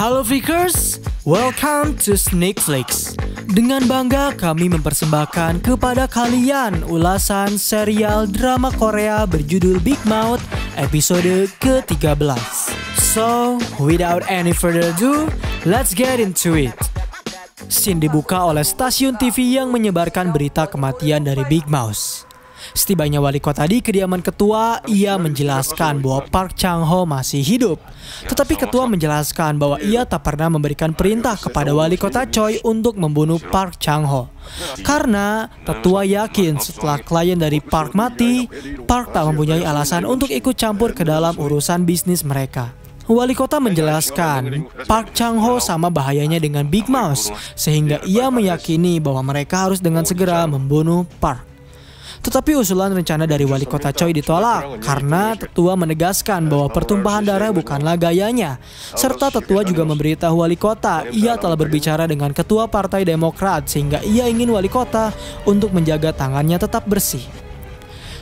Halo Freakers, welcome to Sneakflix. Dengan bangga kami mempersembahkan kepada kalian ulasan serial drama Korea berjudul Big Mouth episode ke-13. So, without any further ado, let's get into it. Scene dibuka oleh stasiun TV yang menyebarkan berita kematian dari Big Mouse. Setibanya wali kota di kediaman ketua, ia menjelaskan bahwa Park Chang-ho masih hidup. Tetapi ketua menjelaskan bahwa ia tak pernah memberikan perintah kepada wali kota Choi untuk membunuh Park Chang-ho. Karena ketua yakin setelah klien dari Park mati, Park tak mempunyai alasan untuk ikut campur ke dalam urusan bisnis mereka. Wali kota menjelaskan, Park Chang-ho sama bahayanya dengan Big Mouse, sehingga ia meyakini bahwa mereka harus dengan segera membunuh Park. Tetapi usulan rencana dari wali kota Choi ditolak karena tetua menegaskan bahwa pertumpahan darah bukanlah gayanya. Serta tetua juga memberitahu wali kota ia telah berbicara dengan ketua Partai Demokrat sehingga ia ingin wali kota untuk menjaga tangannya tetap bersih.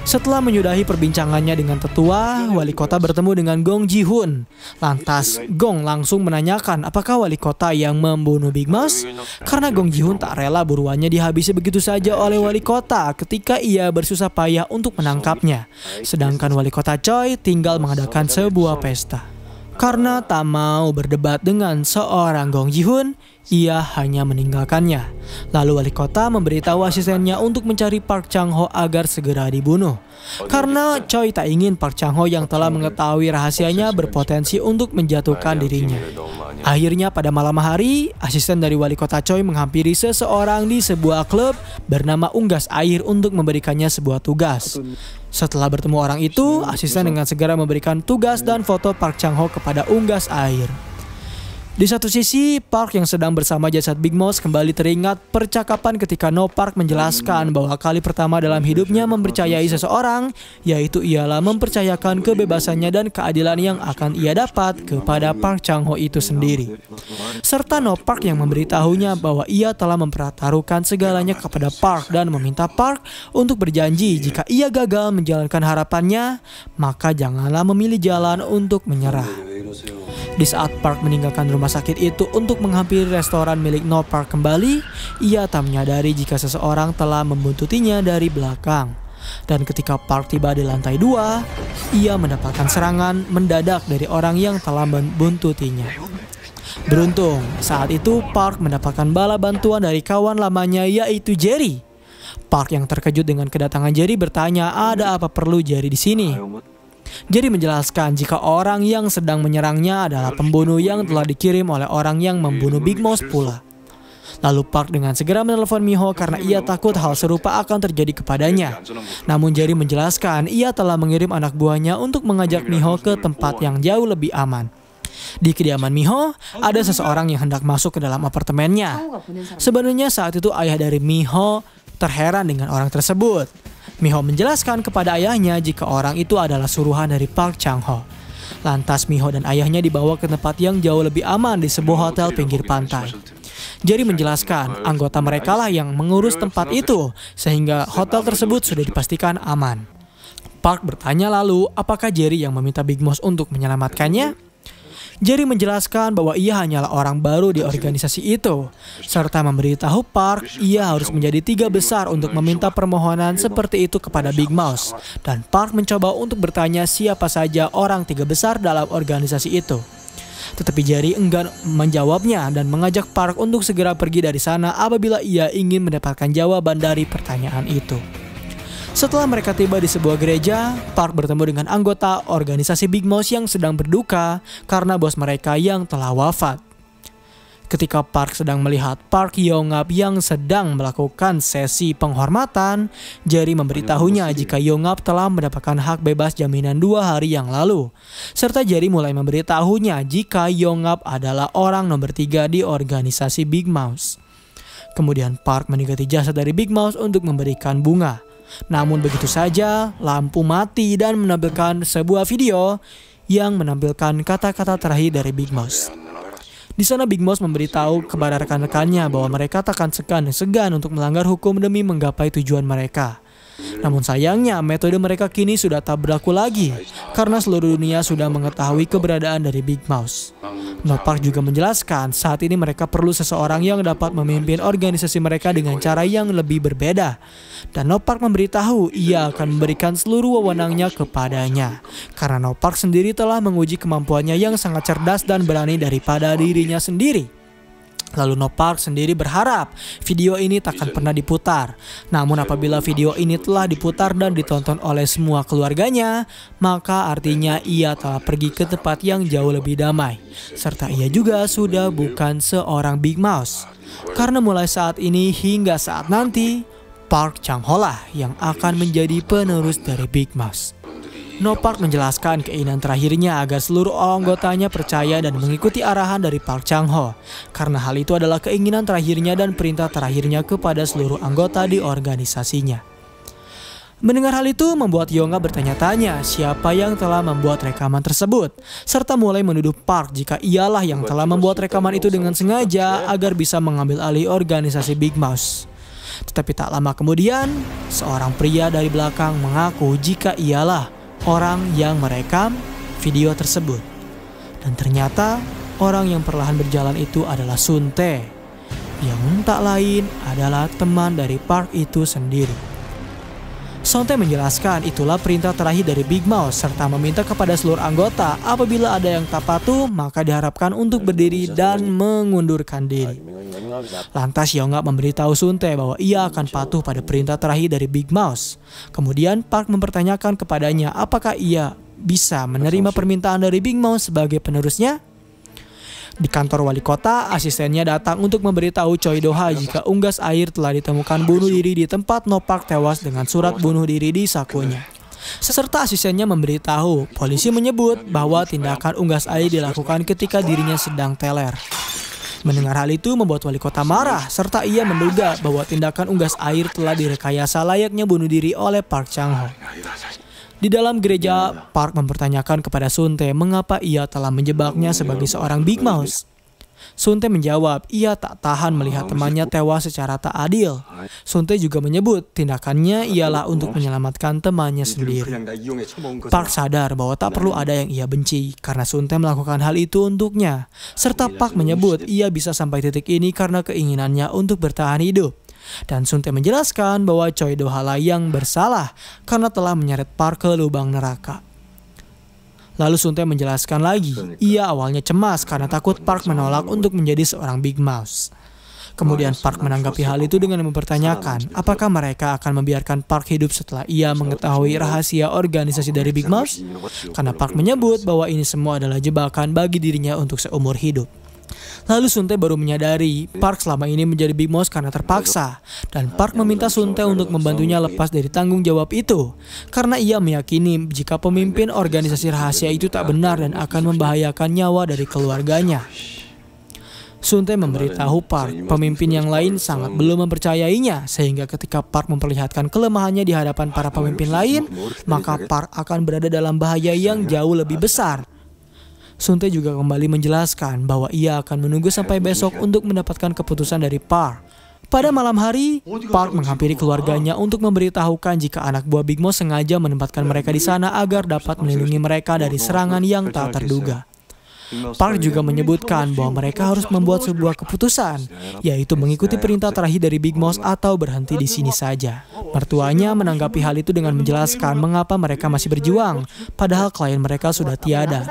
Setelah menyudahi perbincangannya dengan tetua, wali kota bertemu dengan Gong Ji-hun. Lantas, Gong langsung menanyakan apakah wali kota yang membunuh Big Mouse? Karena Gong Ji-hun tak rela buruannya dihabisi begitu saja oleh wali kota ketika ia bersusah payah untuk menangkapnya. Sedangkan wali kota Choi tinggal mengadakan sebuah pesta. Karena tak mau berdebat dengan seorang Gong Ji-hun, ia hanya meninggalkannya. Lalu wali kota memberitahu asistennya untuk mencari Park Chang-ho agar segera dibunuh. Karena Choi tak ingin Park Chang-ho yang telah mengetahui rahasianya berpotensi untuk menjatuhkan dirinya. Akhirnya pada malam hari, asisten dari wali kota Choi menghampiri seseorang di sebuah klub bernama Unggas Air untuk memberikannya sebuah tugas. Setelah bertemu orang itu, asisten dengan segera memberikan tugas dan foto Park Chang Ho kepada unggas air. Di satu sisi, Park yang sedang bersama jasad Big Moss kembali teringat percakapan ketika No Park menjelaskan bahwa kali pertama dalam hidupnya mempercayai seseorang, yaitu ialah mempercayakan kebebasannya dan keadilan yang akan ia dapat kepada Park Chang Ho itu sendiri. Serta No Park yang memberitahunya bahwa ia telah mempertaruhkan segalanya kepada Park dan meminta Park untuk berjanji jika ia gagal menjalankan harapannya, maka janganlah memilih jalan untuk menyerah. Di saat Park meninggalkan rumah sakit itu untuk menghampiri restoran milik No Park kembali, ia tak menyadari jika seseorang telah membuntutinya dari belakang. Dan ketika Park tiba di lantai dua, ia mendapatkan serangan mendadak dari orang yang telah membuntutinya. Beruntung, saat itu Park mendapatkan bala bantuan dari kawan lamanya yaitu Jerry. Park yang terkejut dengan kedatangan Jerry bertanya, "Ada apa perlu Jerry di sini?" Jadi menjelaskan jika orang yang sedang menyerangnya adalah pembunuh yang telah dikirim oleh orang yang membunuh Big Mouse pula. Lalu Park dengan segera menelpon Miho karena ia takut hal serupa akan terjadi kepadanya. Namun Jerry menjelaskan ia telah mengirim anak buahnya untuk mengajak Miho ke tempat yang jauh lebih aman. Di kediaman Miho, ada seseorang yang hendak masuk ke dalam apartemennya. Sebenarnya saat itu ayah dari Miho terheran dengan orang tersebut. Miho menjelaskan kepada ayahnya jika orang itu adalah suruhan dari Park Chang-ho. Lantas Miho dan ayahnya dibawa ke tempat yang jauh lebih aman di sebuah hotel pinggir pantai. Jerry menjelaskan, anggota mereka lah yang mengurus tempat itu, sehingga hotel tersebut sudah dipastikan aman. Park bertanya lalu, apakah Jerry yang meminta Big Moss untuk menyelamatkannya? Jerry menjelaskan bahwa ia hanyalah orang baru di organisasi itu, serta memberitahu Park ia harus menjadi tiga besar untuk meminta permohonan seperti itu kepada Big Mouse, dan Park mencoba untuk bertanya siapa saja orang tiga besar dalam organisasi itu. Tetapi Jerry enggan menjawabnya dan mengajak Park untuk segera pergi dari sana apabila ia ingin mendapatkan jawaban dari pertanyaan itu. Setelah mereka tiba di sebuah gereja, Park bertemu dengan anggota organisasi Big Mouse yang sedang berduka karena bos mereka yang telah wafat. Ketika Park sedang melihat Park Yongap yang sedang melakukan sesi penghormatan, Jerry memberitahunya jika Yongap telah mendapatkan hak bebas jaminan dua hari yang lalu. Serta Jerry mulai memberitahunya jika Yongap adalah orang nomor tiga di organisasi Big Mouse. Kemudian Park mendekati jasa dari Big Mouse untuk memberikan bunga. Namun begitu saja, lampu mati dan menampilkan sebuah video yang menampilkan kata-kata terakhir dari Big Mouse. Di sana Big Mouse memberitahu kepada rekan-rekannya bahwa mereka takkan segan segan untuk melanggar hukum demi menggapai tujuan mereka. Namun sayangnya metode mereka kini sudah tak berlaku lagi karena seluruh dunia sudah mengetahui keberadaan dari Big Mouse. Nopark juga menjelaskan saat ini mereka perlu seseorang yang dapat memimpin organisasi mereka dengan cara yang lebih berbeda. Dan Nopark memberitahu ia akan memberikan seluruh wewenangnya kepadanya. Karena Nopark sendiri telah menguji kemampuannya yang sangat cerdas dan berani daripada dirinya sendiri. Lalu No Park sendiri berharap video ini takkan pernah diputar. Namun apabila video ini telah diputar dan ditonton oleh semua keluarganya, maka artinya ia telah pergi ke tempat yang jauh lebih damai. Serta ia juga sudah bukan seorang Big Mouse. Karena mulai saat ini hingga saat nanti, Park Chang-ho lah yang akan menjadi penerus dari Big Mouse. No Park menjelaskan keinginan terakhirnya agar seluruh anggotanya percaya dan mengikuti arahan dari Park Chang-ho, karena hal itu adalah keinginan terakhirnya dan perintah terakhirnya kepada seluruh anggota di organisasinya. Mendengar hal itu membuat Yonga bertanya-tanya siapa yang telah membuat rekaman tersebut, serta mulai menuduh Park jika ialah yang telah membuat rekaman itu dengan sengaja agar bisa mengambil alih organisasi Big Mouse. Tetapi tak lama kemudian, seorang pria dari belakang mengaku jika ialah orang yang merekam video tersebut. Dan ternyata orang yang perlahan berjalan itu adalah Sunte, yang tak lain adalah teman dari park itu sendiri. Sonte menjelaskan itulah perintah terakhir dari Big Mouse serta meminta kepada seluruh anggota apabila ada yang tak patuh maka diharapkan untuk berdiri dan mengundurkan diri. Lantas Yonggak memberitahu Sunte bahwa ia akan patuh pada perintah terakhir dari Big Mouse. Kemudian Park mempertanyakan kepadanya apakah ia bisa menerima permintaan dari Big Mouse sebagai penerusnya di kantor wali kota, asistennya datang untuk memberitahu Choi Doha jika unggas air telah ditemukan bunuh diri di tempat Nopak tewas dengan surat bunuh diri di sakunya. Seserta asistennya memberitahu, polisi menyebut bahwa tindakan unggas air dilakukan ketika dirinya sedang teler. Mendengar hal itu membuat wali kota marah, serta ia menduga bahwa tindakan unggas air telah direkayasa layaknya bunuh diri oleh Park Chang-ho. Di dalam gereja, ya, ya, ya. Park mempertanyakan kepada Sunte mengapa ia telah menjebaknya sebagai seorang Big Mouse. Sunte menjawab, ia tak tahan ah, melihat temannya tewas secara tak adil. Ah, Sunte juga menyebut tindakannya ialah untuk menyelamatkan temannya sendiri. Park sadar bahwa tak nah, perlu ada yang ia benci karena Sunte melakukan hal itu untuknya. Ah, Serta Park menyebut ia bisa sampai titik ini karena keinginannya untuk bertahan hidup. Dan Sunte menjelaskan bahwa Choi Do yang bersalah karena telah menyeret Park ke lubang neraka. Lalu Sunte menjelaskan lagi, ia awalnya cemas karena takut Park menolak untuk menjadi seorang Big Mouse. Kemudian Park menanggapi hal itu dengan mempertanyakan apakah mereka akan membiarkan Park hidup setelah ia mengetahui rahasia organisasi dari Big Mouse, Karena Park menyebut bahwa ini semua adalah jebakan bagi dirinya untuk seumur hidup. Lalu Sunte baru menyadari Park selama ini menjadi Big Boss karena terpaksa dan Park meminta Sunte untuk membantunya lepas dari tanggung jawab itu karena ia meyakini jika pemimpin organisasi rahasia itu tak benar dan akan membahayakan nyawa dari keluarganya. Sunte memberitahu Park, pemimpin yang lain sangat belum mempercayainya, sehingga ketika Park memperlihatkan kelemahannya di hadapan para pemimpin lain, maka Park akan berada dalam bahaya yang jauh lebih besar. Sunte juga kembali menjelaskan bahwa ia akan menunggu sampai iya, besok iya. untuk mendapatkan keputusan dari Park. Pada malam hari, oh, Park menghampiri keluarganya ah. untuk memberitahukan jika anak buah Big Mo sengaja menempatkan iya, mereka di sana agar dapat melindungi mereka dari serangan yang tak terduga. Park juga menyebutkan bahwa mereka harus membuat sebuah keputusan, yaitu mengikuti perintah terakhir dari Big Moss atau berhenti di sini saja. Mertuanya menanggapi hal itu dengan menjelaskan mengapa mereka masih berjuang, padahal klien mereka sudah tiada.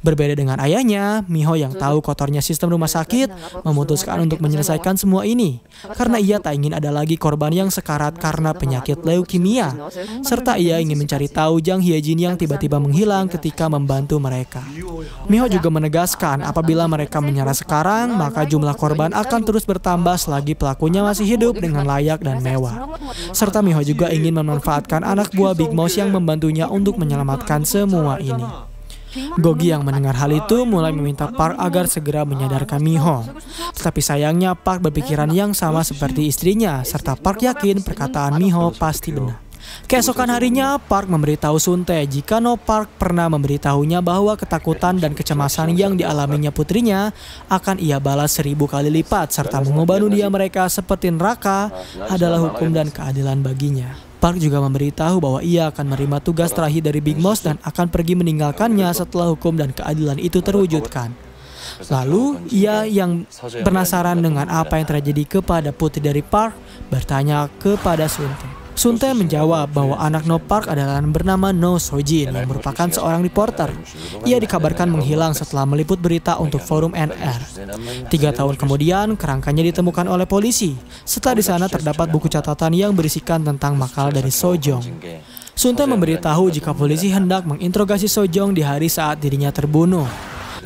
Berbeda dengan ayahnya, Miho yang tahu kotornya sistem rumah sakit, memutuskan untuk menyelesaikan semua ini, karena ia tak ingin ada lagi korban yang sekarat karena penyakit leukemia, serta ia ingin mencari tahu Jang Hyejin yang tiba-tiba menghilang ketika membantu mereka. Miho juga juga menegaskan apabila mereka menyerah sekarang, maka jumlah korban akan terus bertambah selagi pelakunya masih hidup dengan layak dan mewah. Serta Miho juga ingin memanfaatkan anak buah Big Mouse yang membantunya untuk menyelamatkan semua ini. Gogi yang mendengar hal itu mulai meminta Park agar segera menyadarkan Miho. Tetapi sayangnya Park berpikiran yang sama seperti istrinya, serta Park yakin perkataan Miho pasti benar. Keesokan harinya, Park memberitahu Sunte jika No Park pernah memberitahunya bahwa ketakutan dan kecemasan yang dialaminya putrinya akan ia balas seribu kali lipat serta mengubah dunia mereka seperti neraka adalah hukum dan keadilan baginya. Park juga memberitahu bahwa ia akan menerima tugas terakhir dari Big Boss dan akan pergi meninggalkannya setelah hukum dan keadilan itu terwujudkan. Lalu, ia yang penasaran dengan apa yang terjadi kepada putri dari Park bertanya kepada Sunte. Sunte menjawab bahwa anak No Park adalah bernama No Sojin yang merupakan seorang reporter. Ia dikabarkan menghilang setelah meliput berita untuk forum NR. Tiga tahun kemudian, kerangkanya ditemukan oleh polisi. Setelah di sana terdapat buku catatan yang berisikan tentang makal dari Sojong. Sunte memberitahu jika polisi hendak menginterogasi Sojong di hari saat dirinya terbunuh.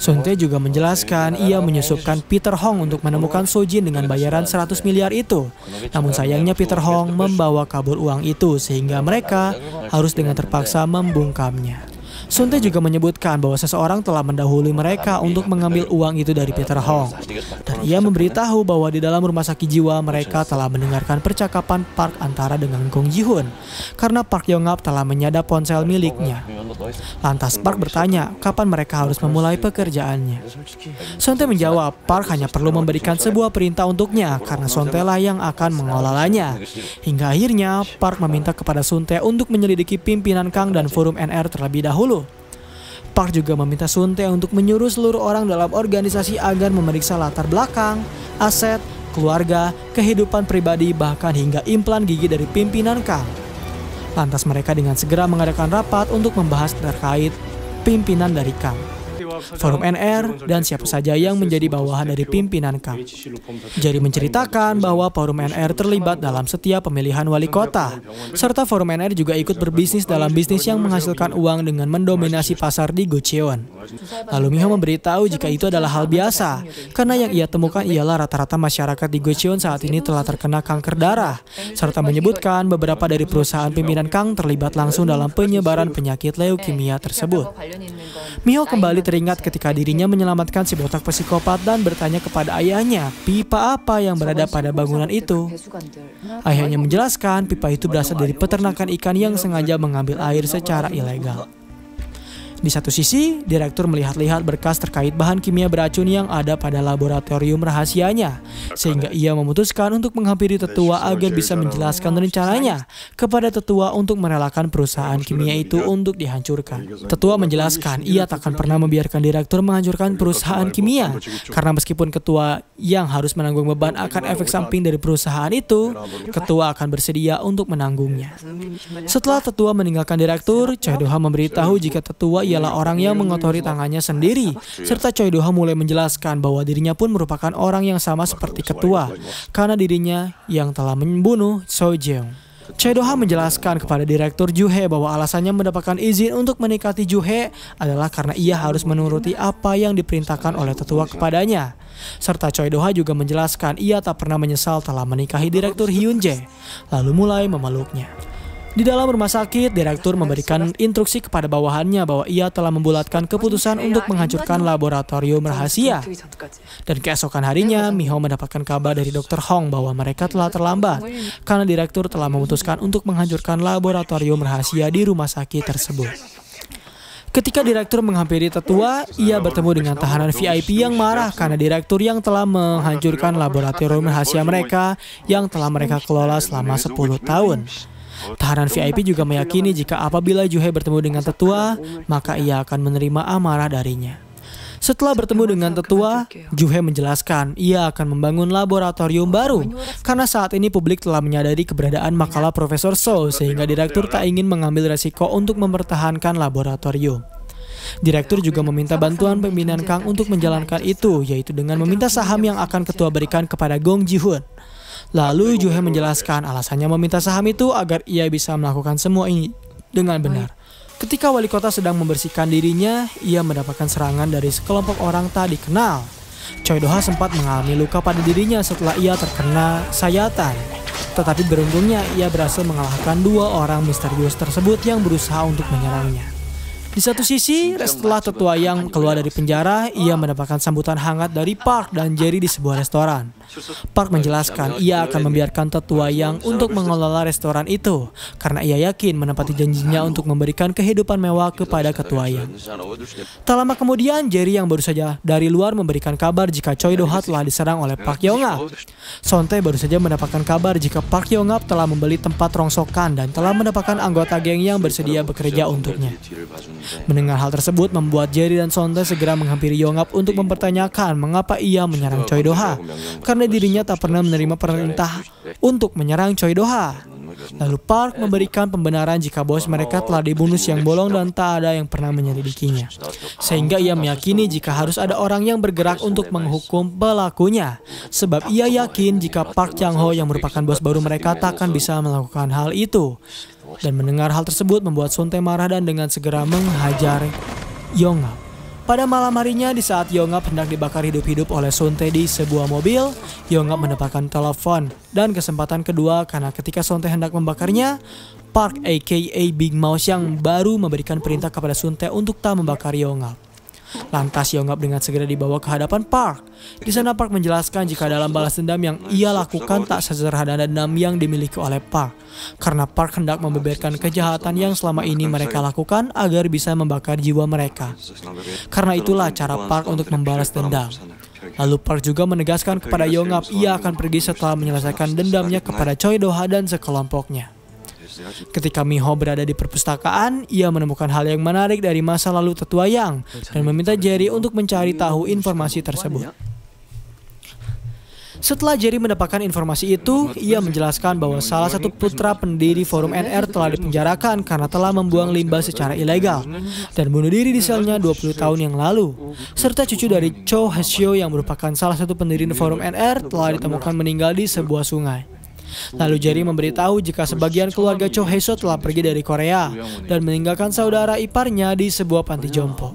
Sun Tae juga menjelaskan ia menyusupkan Peter Hong untuk menemukan So Jin dengan bayaran 100 miliar itu. Namun sayangnya Peter Hong membawa kabur uang itu sehingga mereka harus dengan terpaksa membungkamnya. Sunte juga menyebutkan bahwa seseorang telah mendahului mereka untuk mengambil uang itu dari Peter Hong. Dan ia memberitahu bahwa di dalam rumah sakit jiwa mereka telah mendengarkan percakapan Park antara dengan Gong Ji-hoon karena Park Yong-up telah menyadap ponsel miliknya. Lantas Park bertanya kapan mereka harus memulai pekerjaannya. Sunte menjawab Park hanya perlu memberikan sebuah perintah untuknya karena Sunte lah yang akan mengelolanya. Hingga akhirnya Park meminta kepada Sunte untuk menyelidiki pimpinan Kang dan forum NR terlebih dahulu. Park juga meminta Sunte untuk menyuruh seluruh orang dalam organisasi agar memeriksa latar belakang, aset, keluarga, kehidupan pribadi, bahkan hingga implan gigi dari pimpinan Kang. Lantas mereka dengan segera mengadakan rapat untuk membahas terkait pimpinan dari Kang. Forum NR, dan siapa saja yang menjadi bawahan dari pimpinan KAM. Jadi menceritakan bahwa Forum NR terlibat dalam setiap pemilihan wali kota, serta Forum NR juga ikut berbisnis dalam bisnis yang menghasilkan uang dengan mendominasi pasar di Gocheon. Lalu Miho memberitahu jika itu adalah hal biasa, karena yang ia temukan ialah rata-rata masyarakat di Gocheon saat ini telah terkena kanker darah, serta menyebutkan beberapa dari perusahaan pimpinan Kang terlibat langsung dalam penyebaran penyakit leukemia eh, tersebut. Miho kembali teringat teringat ketika dirinya menyelamatkan si botak psikopat dan bertanya kepada ayahnya, pipa apa yang berada pada bangunan itu? Ayahnya menjelaskan, pipa itu berasal dari peternakan ikan yang sengaja mengambil air secara ilegal. Di satu sisi, direktur melihat-lihat berkas terkait bahan kimia beracun yang ada pada laboratorium rahasianya, sehingga ia memutuskan untuk menghampiri tetua agar bisa menjelaskan rencananya kepada tetua untuk merelakan perusahaan kimia itu untuk dihancurkan. Tetua menjelaskan ia tak akan pernah membiarkan direktur menghancurkan perusahaan kimia, karena meskipun ketua yang harus menanggung beban akan efek samping dari perusahaan itu, ketua akan bersedia untuk menanggungnya. Setelah tetua meninggalkan direktur, Choi memberitahu jika tetua ialah orang yang mengotori tangannya sendiri. Serta Choi Doha mulai menjelaskan bahwa dirinya pun merupakan orang yang sama seperti ketua, karena dirinya yang telah membunuh So Jeong. Choi Doha menjelaskan kepada Direktur Juhe bahwa alasannya mendapatkan izin untuk menikati Juhe adalah karena ia harus menuruti apa yang diperintahkan oleh tetua kepadanya. Serta Choi Doha juga menjelaskan ia tak pernah menyesal telah menikahi Direktur Hyun Jae, lalu mulai memeluknya. Di dalam rumah sakit, direktur memberikan instruksi kepada bawahannya bahwa ia telah membulatkan keputusan untuk menghancurkan laboratorium rahasia. Dan keesokan harinya, Miho mendapatkan kabar dari Dr. Hong bahwa mereka telah terlambat karena direktur telah memutuskan untuk menghancurkan laboratorium rahasia di rumah sakit tersebut. Ketika direktur menghampiri tetua, ia bertemu dengan tahanan VIP yang marah karena direktur yang telah menghancurkan laboratorium rahasia mereka yang telah mereka kelola selama 10 tahun. Tahanan VIP juga meyakini jika apabila Juhe bertemu dengan tetua, maka ia akan menerima amarah darinya. Setelah bertemu dengan tetua, Juhe menjelaskan ia akan membangun laboratorium baru karena saat ini publik telah menyadari keberadaan makalah Profesor So sehingga direktur tak ingin mengambil resiko untuk mempertahankan laboratorium. Direktur juga meminta bantuan pembinaan Kang untuk menjalankan itu, yaitu dengan meminta saham yang akan ketua berikan kepada Gong ji Lalu Juhe menjelaskan alasannya meminta saham itu agar ia bisa melakukan semua ini dengan benar. Ketika wali kota sedang membersihkan dirinya, ia mendapatkan serangan dari sekelompok orang tak dikenal. Choi Doha sempat mengalami luka pada dirinya setelah ia terkena sayatan. Tetapi beruntungnya ia berhasil mengalahkan dua orang misterius tersebut yang berusaha untuk menyerangnya. Di satu sisi, setelah tetua yang keluar dari penjara, ia mendapatkan sambutan hangat dari Park dan Jerry di sebuah restoran. Park menjelaskan ia akan membiarkan tetua yang untuk mengelola restoran itu, karena ia yakin menepati janjinya untuk memberikan kehidupan mewah kepada ketua yang. Tak lama kemudian, Jerry yang baru saja dari luar memberikan kabar jika Choi Doha telah diserang oleh Park Yongap. Sonte baru saja mendapatkan kabar jika Park Yongap telah membeli tempat rongsokan dan telah mendapatkan anggota geng yang bersedia bekerja untuknya. Mendengar hal tersebut membuat Jerry dan Sonte segera menghampiri Yongap untuk mempertanyakan mengapa ia menyerang Choi Doha karena dirinya tak pernah menerima perintah untuk menyerang Choi Doha. Lalu Park memberikan pembenaran jika bos mereka telah dibunuh siang bolong dan tak ada yang pernah menyelidikinya. Sehingga ia meyakini jika harus ada orang yang bergerak untuk menghukum pelakunya. Sebab ia yakin jika Park Chang Ho yang merupakan bos baru mereka tak akan bisa melakukan hal itu. Dan mendengar hal tersebut membuat Sunte marah dan dengan segera menghajar Yongap. Pada malam harinya, di saat Yongap hendak dibakar hidup-hidup oleh Tae di sebuah mobil, Yongap mendapatkan telepon. Dan kesempatan kedua karena ketika Tae hendak membakarnya, Park aka Big Mouse yang baru memberikan perintah kepada Tae untuk tak membakar Yongap. Lantas Yonggap dengan segera dibawa ke hadapan Park. Di sana Park menjelaskan jika dalam balas dendam yang ia lakukan tak sesederhana dendam yang dimiliki oleh Park. Karena Park hendak membeberkan kejahatan yang selama ini mereka lakukan agar bisa membakar jiwa mereka. Karena itulah cara Park untuk membalas dendam. Lalu Park juga menegaskan kepada Yongap ia akan pergi setelah menyelesaikan dendamnya kepada Choi Doha dan sekelompoknya. Ketika Miho berada di perpustakaan, ia menemukan hal yang menarik dari masa lalu tetua Yang dan meminta Jerry untuk mencari tahu informasi tersebut. Setelah Jerry mendapatkan informasi itu, ia menjelaskan bahwa salah satu putra pendiri forum NR telah dipenjarakan karena telah membuang limbah secara ilegal dan bunuh diri di selnya 20 tahun yang lalu. Serta cucu dari Cho Hesio yang merupakan salah satu pendiri forum NR telah ditemukan meninggal di sebuah sungai. Lalu Jerry memberitahu jika sebagian keluarga Cho Heso telah pergi dari Korea dan meninggalkan saudara iparnya di sebuah panti jompo.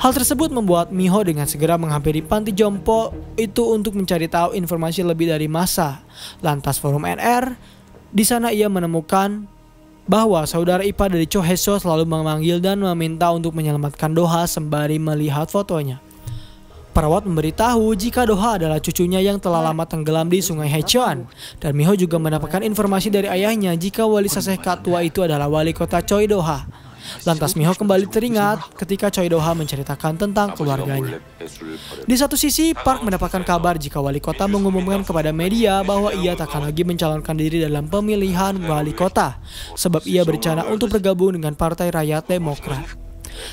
Hal tersebut membuat Miho dengan segera menghampiri panti jompo itu untuk mencari tahu informasi lebih dari masa. Lantas forum NR, di sana ia menemukan bahwa saudara IPA dari Cho Heso selalu memanggil dan meminta untuk menyelamatkan Doha sembari melihat fotonya. Perawat memberitahu jika Doha adalah cucunya yang telah lama tenggelam di sungai Hechuan, Dan Miho juga mendapatkan informasi dari ayahnya jika wali saseh tua itu adalah wali kota Choi Doha. Lantas Miho kembali teringat ketika Choi Doha menceritakan tentang keluarganya. Di satu sisi, Park mendapatkan kabar jika wali kota mengumumkan kepada media bahwa ia takkan lagi mencalonkan diri dalam pemilihan wali kota, sebab ia berencana untuk bergabung dengan Partai Rakyat Demokrat.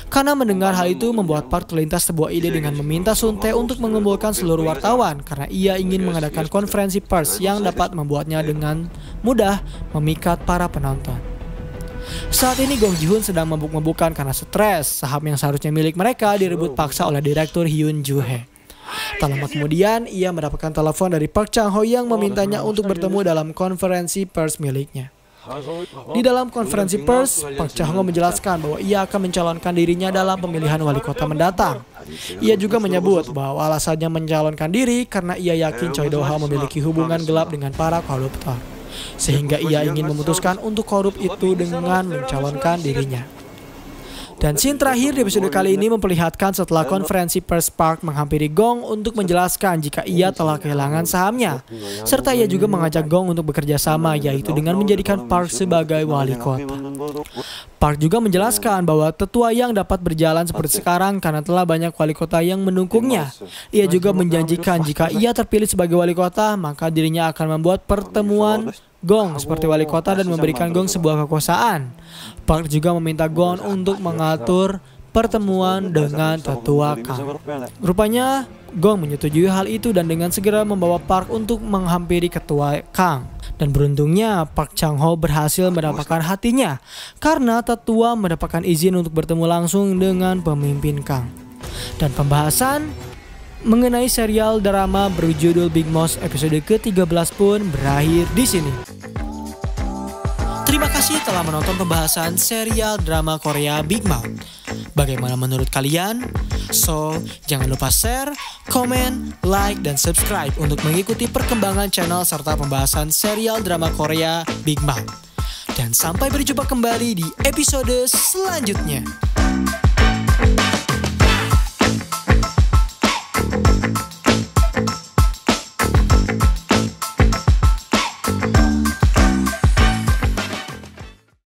Karena mendengar hal itu membuat Park terlintas sebuah ide dengan meminta Sun Tae untuk mengumpulkan seluruh wartawan karena ia ingin mengadakan konferensi pers yang dapat membuatnya dengan mudah memikat para penonton. Saat ini Gong Ji-hoon sedang mabuk-mabukan karena stres. Saham yang seharusnya milik mereka direbut paksa oleh direktur Hyun Joo-hee. Tak lama kemudian, ia mendapatkan telepon dari Park Chang-ho yang memintanya untuk bertemu dalam konferensi pers miliknya. Di dalam konferensi pers, Pak Cahyo menjelaskan bahwa ia akan mencalonkan dirinya dalam pemilihan wali kota mendatang. Ia juga menyebut bahwa alasannya mencalonkan diri karena ia yakin Choi Doha memiliki hubungan gelap dengan para koruptor. Sehingga ia ingin memutuskan untuk korup itu dengan mencalonkan dirinya. Dan scene terakhir di episode kali ini memperlihatkan setelah konferensi pers Park menghampiri Gong untuk menjelaskan jika ia telah kehilangan sahamnya. Serta ia juga mengajak Gong untuk bekerja sama yaitu dengan menjadikan Park sebagai wali kota. Park juga menjelaskan bahwa tetua yang dapat berjalan seperti sekarang karena telah banyak wali kota yang mendukungnya. Ia juga menjanjikan jika ia terpilih sebagai wali kota, maka dirinya akan membuat pertemuan gong seperti wali kota dan memberikan gong sebuah kekuasaan. Park juga meminta gong untuk mengatur pertemuan dengan tetua Kang. Rupanya Gong menyetujui hal itu dan dengan segera membawa Park untuk menghampiri ketua Kang. Dan beruntungnya Park Chang Ho berhasil mendapatkan hatinya karena tetua mendapatkan izin untuk bertemu langsung dengan pemimpin Kang. Dan pembahasan mengenai serial drama berjudul Big Moss episode ke-13 pun berakhir di sini. Terima kasih telah menonton pembahasan serial drama Korea Big Mouth. Bagaimana menurut kalian? So, jangan lupa share, komen, like, dan subscribe untuk mengikuti perkembangan channel serta pembahasan serial drama Korea Big Mouth. Dan sampai berjumpa kembali di episode selanjutnya.